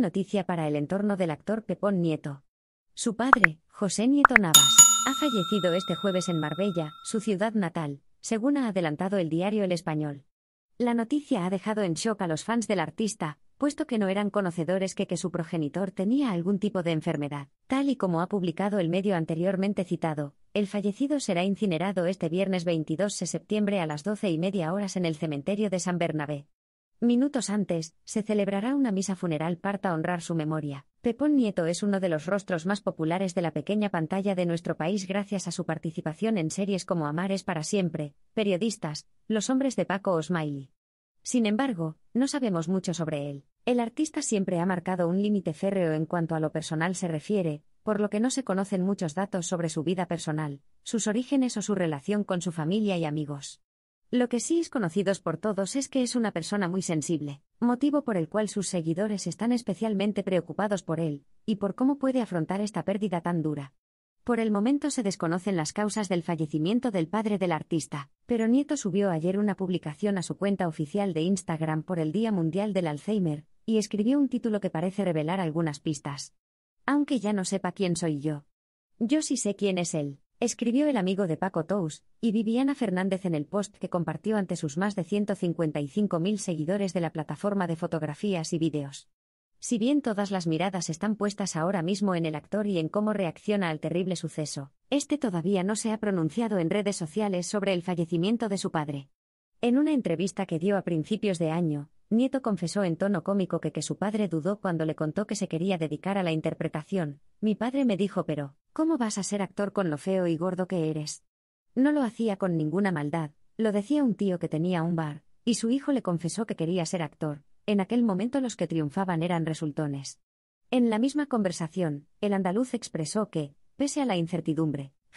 noticia para el entorno del actor Pepón Nieto. Su padre, José Nieto Navas, ha fallecido este jueves en Marbella, su ciudad natal, según ha adelantado el diario El Español. La noticia ha dejado en shock a los fans del artista, puesto que no eran conocedores que, que su progenitor tenía algún tipo de enfermedad. Tal y como ha publicado el medio anteriormente citado, el fallecido será incinerado este viernes 22 de septiembre a las 12 y media horas en el cementerio de San Bernabé. Minutos antes, se celebrará una misa funeral para honrar su memoria. Pepón Nieto es uno de los rostros más populares de la pequeña pantalla de nuestro país gracias a su participación en series como Amares para siempre, Periodistas, Los hombres de Paco Smiley. Sin embargo, no sabemos mucho sobre él. El artista siempre ha marcado un límite férreo en cuanto a lo personal se refiere, por lo que no se conocen muchos datos sobre su vida personal, sus orígenes o su relación con su familia y amigos. Lo que sí es conocidos por todos es que es una persona muy sensible, motivo por el cual sus seguidores están especialmente preocupados por él, y por cómo puede afrontar esta pérdida tan dura. Por el momento se desconocen las causas del fallecimiento del padre del artista, pero Nieto subió ayer una publicación a su cuenta oficial de Instagram por el Día Mundial del Alzheimer, y escribió un título que parece revelar algunas pistas. Aunque ya no sepa quién soy yo. Yo sí sé quién es él escribió el amigo de Paco Tous, y Viviana Fernández en el post que compartió ante sus más de 155.000 seguidores de la plataforma de fotografías y vídeos. Si bien todas las miradas están puestas ahora mismo en el actor y en cómo reacciona al terrible suceso, este todavía no se ha pronunciado en redes sociales sobre el fallecimiento de su padre. En una entrevista que dio a principios de año, Nieto confesó en tono cómico que, que su padre dudó cuando le contó que se quería dedicar a la interpretación. Mi padre me dijo, pero, ¿cómo vas a ser actor con lo feo y gordo que eres? No lo hacía con ninguna maldad, lo decía un tío que tenía un bar, y su hijo le confesó que quería ser actor. En aquel momento los que triunfaban eran resultones. En la misma conversación, el andaluz expresó que, pese a la incertidumbre,